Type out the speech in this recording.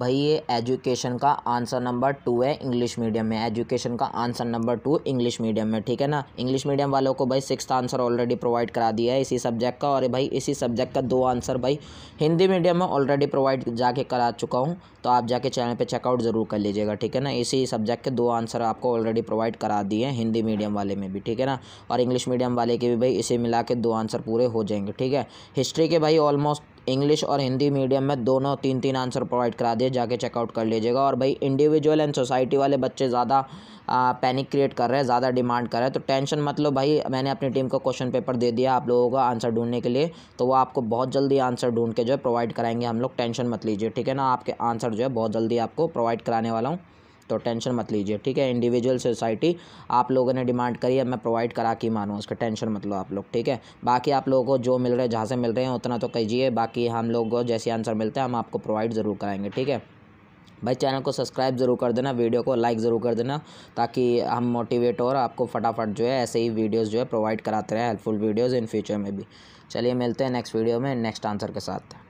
भाई ये एजुकेशन का आंसर नंबर टू है इंग्लिश मीडियम में एजुकेशन का answer number two English medium में ठीक है ना इंग्लिश मीडियम वालों को भाई सिक्स आंसर ऑलरेडी प्रोवाइड करा दिया है इसी सब्जेक्ट का और भाई इसी सब्जेक्ट का दो आंसर भाई हिंदी मीडियम में ऑलरेडी प्रोवाइड जाके करा चुका हूँ तो आप जाके चैनल पर चेकआउट ज़रूर कर लीजिएगा ठीक है ना इसी सब्जेक्ट के दो आंसर आपको ऑलरेडी प्रोवाइड करा दिए हैं हिंदी मीडियम वाले में भी ठीक है ना और इंग्लिश मीडियम वाले के भी भाई इसे मिला के दो आंसर पूरे हो जाएंगे ठीक है हिस्ट्री के भाई ऑलमोस्ट इंग्लिश और हिंदी मीडियम में दोनों तीन तीन आंसर प्रोवाइड करा दिए जाके चेकआउट कर लीजिएगा और भाई इंडिविजुअल एंड सोसाइटी वाले बच्चे ज़्यादा पैनिक क्रिएट कर रहे हैं ज़्यादा डिमांड कर रहे हैं तो टेंशन मत लो भाई मैंने अपनी टीम को क्वेश्चन पेपर दे दिया आप लोगों का आंसर ढूंढने के लिए तो वो आपको बहुत जल्दी आंसर ढूंढ के जो है प्रोवाइड कराएंगे हम लोग टेंशन मत लीजिए ठीक है ना आपके आंसर जो है बहुत जल्दी आपको प्रोवाइड कराने वाला हूँ तो टेंशन मत लीजिए ठीक है इंडिविजुअल सोसाइटी आप लोगों ने डिमांड करी है मैं प्रोवाइड करा के मानूँ उसका टेंशन मत लो आप लोग ठीक है बाकी आप लोगों को जो मिल रहा है जहाँ से मिल रहे हैं उतना तो कहिए बाकी हम लोग को जैसे आंसर मिलते हैं हम आपको प्रोवाइड ज़रूर कराएंगे ठीक है भाई चैनल को सब्सक्राइब ज़रूर कर देना वीडियो को लाइक ज़रूर कर देना ताकि हम मोटिवेट और आपको फटाफट जो है ऐसे ही वीडियोस जो है प्रोवाइड कराते रहें हेल्पफुल वीडियोस इन फ्यूचर में भी चलिए मिलते हैं नेक्स्ट वीडियो में नेक्स्ट आंसर के साथ